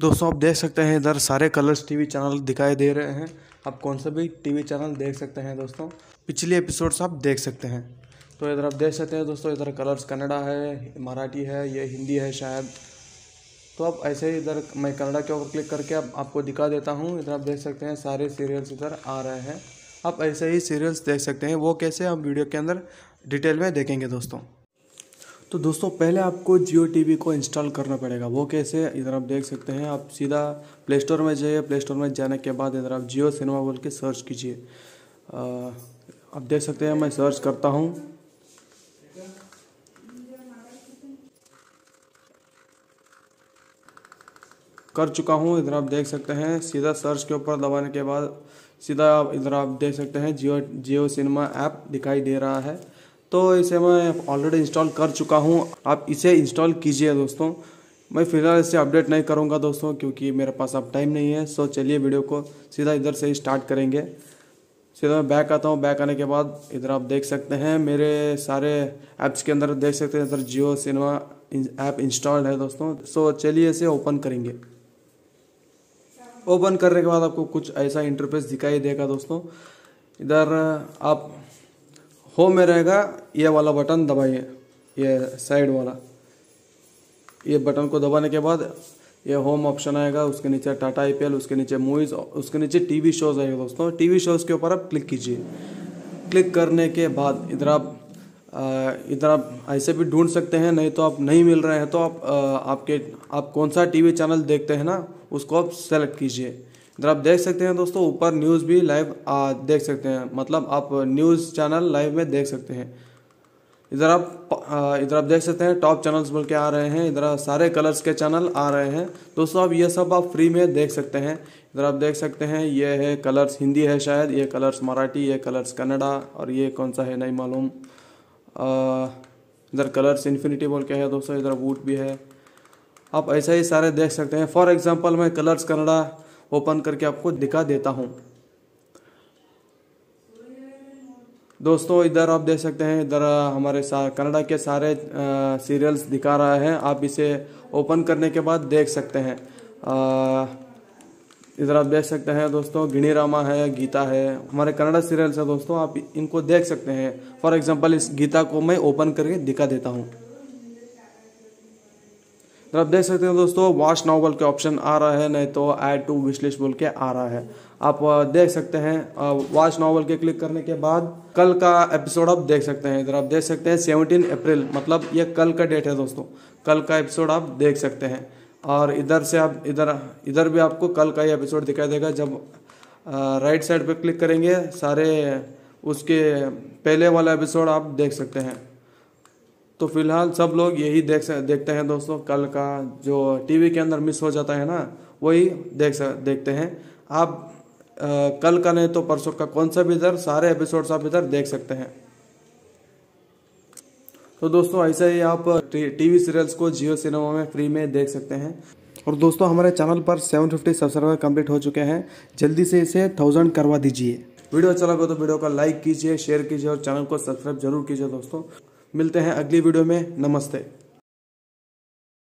दोस्तों आप देख सकते हैं इधर सारे कलर्स टीवी चैनल दिखाई दे रहे हैं आप कौन सा भी टीवी चैनल देख सकते हैं दोस्तों पिछले एपिसोड्स आप देख सकते हैं तो इधर आप देख सकते हैं दोस्तों इधर कलर्स कन्नडा है मराठी है ये हिंदी है शायद तो आप ऐसे ही इधर मैं कन्नडा के ऊपर क्लिक करके आप, आपको दिखा देता हूँ इधर आप देख सकते हैं सारे सीरियल्स इधर आ रहे हैं आप ऐसे ही सीरियल्स देख सकते हैं वो कैसे हम वीडियो के अंदर डिटेल में देखेंगे दोस्तों तो दोस्तों पहले आपको जियो टी को इंस्टॉल करना पड़ेगा वो कैसे इधर आप देख सकते हैं आप सीधा प्ले स्टोर में जाइए प्ले स्टोर में जाने के बाद इधर आप जियो सिनेमा बोल के सर्च कीजिए आप देख सकते हैं मैं सर्च करता हूँ कर चुका हूँ इधर आप देख सकते हैं सीधा सर्च के ऊपर दबाने के बाद सीधा आप इधर आप देख सकते हैं जियो जियो सिनेमा ऐप दिखाई दे रहा है तो इसे मैं ऑलरेडी इंस्टॉल कर चुका हूँ आप इसे इंस्टॉल कीजिए दोस्तों मैं फिलहाल इसे अपडेट नहीं करूँगा दोस्तों क्योंकि मेरे पास अब टाइम नहीं है सो चलिए वीडियो को सीधा इधर से ही स्टार्ट करेंगे सीधा मैं बैक आता हूँ बैक आने के बाद इधर आप देख सकते हैं मेरे सारे ऐप्स के अंदर देख सकते हैं इधर जियो सिनेमा ऐप इंस्टॉल्ड है दोस्तों सो चलिए इसे ओपन करेंगे ओपन करने के बाद आपको कुछ ऐसा इंटरफेस दिखाई देगा दोस्तों इधर आप होम में रहेगा ये वाला बटन दबाइए ये साइड वाला ये बटन को दबाने के बाद ये होम ऑप्शन आएगा उसके नीचे टाटा आई उसके नीचे मूवीज उसके नीचे टीवी शोज आएगा दोस्तों टीवी शोज के ऊपर आप क्लिक कीजिए क्लिक करने के बाद इधर आप इधर आप ऐसे भी ढूंढ सकते हैं नहीं तो आप नहीं मिल रहे हैं तो आप आ, आपके आप कौन सा टीवी चैनल देखते हैं ना उसको आप सेलेक्ट कीजिए इधर आप देख सकते हैं दोस्तों ऊपर न्यूज़ भी लाइव आ, देख सकते हैं मतलब आप न्यूज़ चैनल लाइव में देख सकते हैं इधर आप इधर आप देख सकते हैं टॉप चैनल्स बोल के आ रहे हैं इधर सारे कलर्स के चैनल आ रहे हैं दोस्तों आप ये सब आप फ्री में देख सकते हैं इधर आप देख सकते हैं ये है कलर्स हिंदी है शायद ये कलर्स मराठी ये कलर्स कन्नडा और ये कौन सा है नहीं मालूम इधर कलर्स इन्फिनिटी बोल के है दोस्तों इधर वूट भी है आप ऐसा ही सारे देख सकते हैं फॉर एग्जाम्पल मैं कलर्स कन्नडा ओपन करके आपको दिखा देता हूँ दोस्तों इधर आप देख सकते हैं इधर हमारे कनाडा के सारे सीरियल्स दिखा रहा है आप इसे ओपन करने के बाद देख सकते हैं इधर आप देख सकते हैं दोस्तों गिनी रामा है गीता है हमारे कनाडा सीरियल्स है दोस्तों आप इनको देख सकते हैं फॉर एग्जांपल इस गीता को मैं ओपन करके दिखा देता हूँ तो आप देख सकते हैं दोस्तों वॉच नाउ बोल के ऑप्शन आ रहा है नहीं तो ऐड टू विश्लेष बोल के आ रहा है आप देख सकते हैं वॉच नावल के क्लिक करने के बाद कल का एपिसोड आप देख सकते हैं इधर आप देख सकते हैं सेवनटीन अप्रैल मतलब ये कल का डेट है दोस्तों कल का एपिसोड आप देख सकते हैं और इधर से आप इधर इधर भी आपको कल का ही एपिसोड दिखाई देगा जब राइट साइड पर क्लिक करेंगे सारे उसके पहले वाला एपिसोड आप देख सकते हैं तो फिलहाल सब लोग यही देख देखते हैं दोस्तों कल का जो टीवी के अंदर मिस हो जाता है ना वही देख देखते हैं आप आ, कल का नहीं तो परसों का कौन सा भी इधर सारे एपिसोड्स आप इधर देख सकते हैं तो दोस्तों ऐसे ही आप टीवी सीरियल्स को जियो सिनेमा में फ्री में देख सकते हैं और दोस्तों हमारे चैनल पर 750 सब्सक्राइबर कम्प्लीट हो चुके हैं जल्दी से इसे थाउजेंड करवा दीजिए वीडियो अच्छा लगे तो वीडियो का लाइक कीजिए शेयर कीजिए और चैनल को सब्सक्राइब जरूर कीजिए दोस्तों मिलते हैं अगली वीडियो में नमस्ते